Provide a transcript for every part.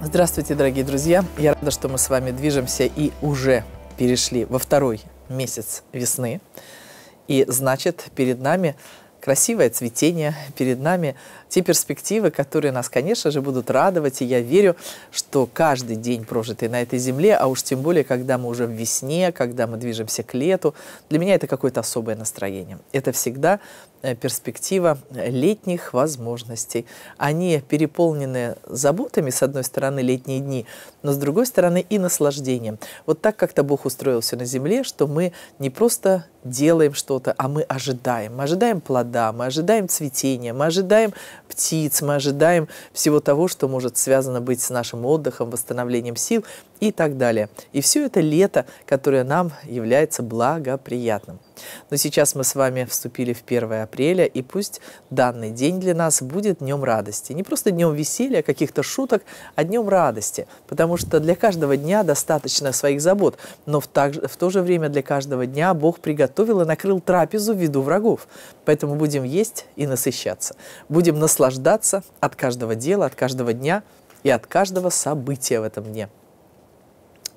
Здравствуйте, дорогие друзья! Я рада, что мы с вами движемся и уже перешли во второй месяц весны. И значит, перед нами красивое цветение перед нами, те перспективы, которые нас, конечно же, будут радовать. И я верю, что каждый день, прожитый на этой земле, а уж тем более, когда мы уже в весне, когда мы движемся к лету, для меня это какое-то особое настроение. Это всегда э, перспектива летних возможностей. Они переполнены заботами, с одной стороны, летние дни, но с другой стороны и наслаждением. Вот так как-то Бог устроился на земле, что мы не просто делаем что-то, а мы ожидаем. Мы ожидаем плода, мы ожидаем цветения, мы ожидаем птиц, мы ожидаем всего того, что может связано быть с нашим отдыхом, восстановлением сил и так далее. И все это лето, которое нам является благоприятным. Но сейчас мы с вами вступили в 1 апреля, и пусть данный день для нас будет днем радости. Не просто днем веселья, каких-то шуток, а днем радости. Потому что для каждого дня достаточно своих забот, но в, так, в то же время для каждого дня Бог приготовил и накрыл трапезу в виду врагов. Поэтому будем есть и насыщаться. Будем наслаждаться от каждого дела, от каждого дня и от каждого события в этом дне.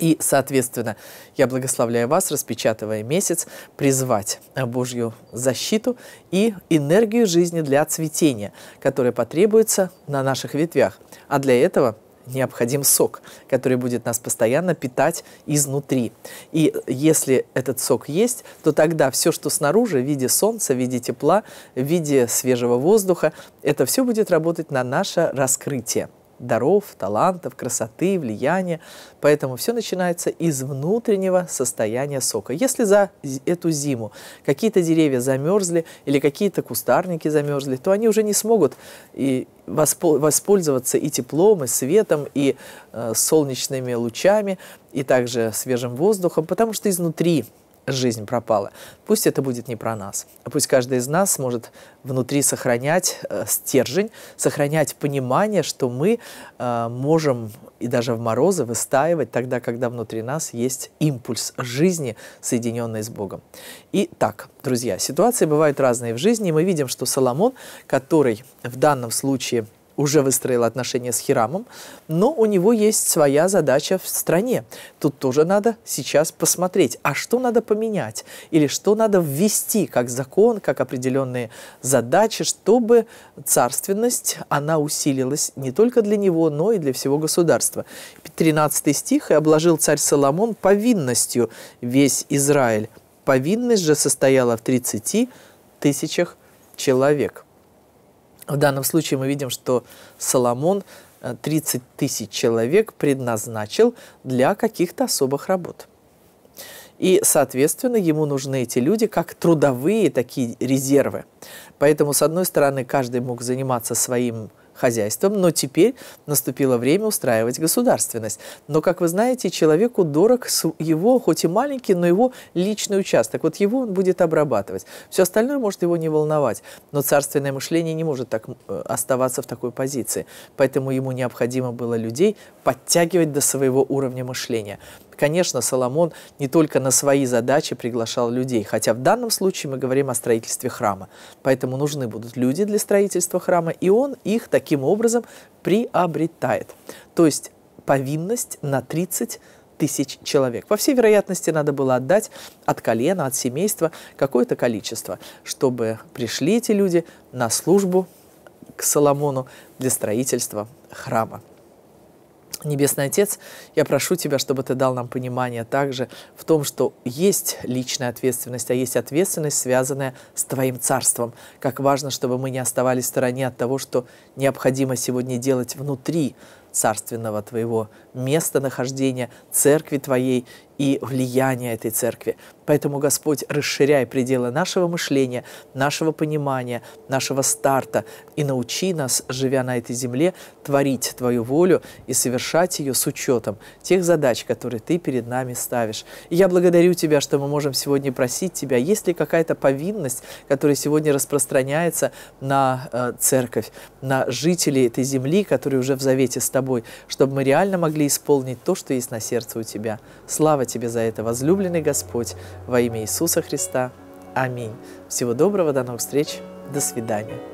И, соответственно, я благословляю вас, распечатывая месяц, призвать Божью защиту и энергию жизни для цветения, которая потребуется на наших ветвях. А для этого необходим сок, который будет нас постоянно питать изнутри. И если этот сок есть, то тогда все, что снаружи, в виде солнца, в виде тепла, в виде свежего воздуха, это все будет работать на наше раскрытие даров, талантов, красоты, влияния. Поэтому все начинается из внутреннего состояния сока. Если за эту зиму какие-то деревья замерзли или какие-то кустарники замерзли, то они уже не смогут и воспользоваться и теплом, и светом, и э, солнечными лучами, и также свежим воздухом, потому что изнутри жизнь пропала. Пусть это будет не про нас, а пусть каждый из нас сможет внутри сохранять э, стержень, сохранять понимание, что мы э, можем и даже в морозы выстаивать тогда, когда внутри нас есть импульс жизни, соединенный с Богом. Итак, друзья, ситуации бывают разные в жизни, и мы видим, что Соломон, который в данном случае – уже выстроил отношения с Хирамом, но у него есть своя задача в стране. Тут тоже надо сейчас посмотреть, а что надо поменять или что надо ввести как закон, как определенные задачи, чтобы царственность, она усилилась не только для него, но и для всего государства. 13 стих «И обложил царь Соломон повинностью весь Израиль». Повинность же состояла в 30 тысячах человек. В данном случае мы видим, что Соломон 30 э, тысяч человек предназначил для каких-то особых работ. И, соответственно, ему нужны эти люди как трудовые такие резервы. Поэтому, с одной стороны, каждый мог заниматься своим хозяйством, но теперь наступило время устраивать государственность. Но, как вы знаете, человеку дорог его, хоть и маленький, но его личный участок. Вот его он будет обрабатывать. Все остальное может его не волновать, но царственное мышление не может так э, оставаться в такой позиции. Поэтому ему необходимо было людей подтягивать до своего уровня мышления. Конечно, Соломон не только на свои задачи приглашал людей, хотя в данном случае мы говорим о строительстве храма. Поэтому нужны будут люди для строительства храма, и он их таким образом приобретает. То есть повинность на 30 тысяч человек. По всей вероятности, надо было отдать от колена, от семейства какое-то количество, чтобы пришли эти люди на службу к Соломону для строительства храма. Небесный Отец, я прошу Тебя, чтобы Ты дал нам понимание также в том, что есть личная ответственность, а есть ответственность, связанная с Твоим Царством. Как важно, чтобы мы не оставались в стороне от того, что необходимо сегодня делать внутри царственного Твоего места нахождения, церкви Твоей и влияние этой церкви. Поэтому, Господь, расширяй пределы нашего мышления, нашего понимания, нашего старта и научи нас, живя на этой земле, творить Твою волю и совершать ее с учетом тех задач, которые Ты перед нами ставишь. И я благодарю Тебя, что мы можем сегодня просить Тебя, есть ли какая-то повинность, которая сегодня распространяется на э, церковь, на жителей этой земли, которые уже в завете с Тобой, чтобы мы реально могли исполнить то, что есть на сердце у Тебя. Слава тебе за это, возлюбленный Господь, во имя Иисуса Христа. Аминь. Всего доброго, до новых встреч, до свидания.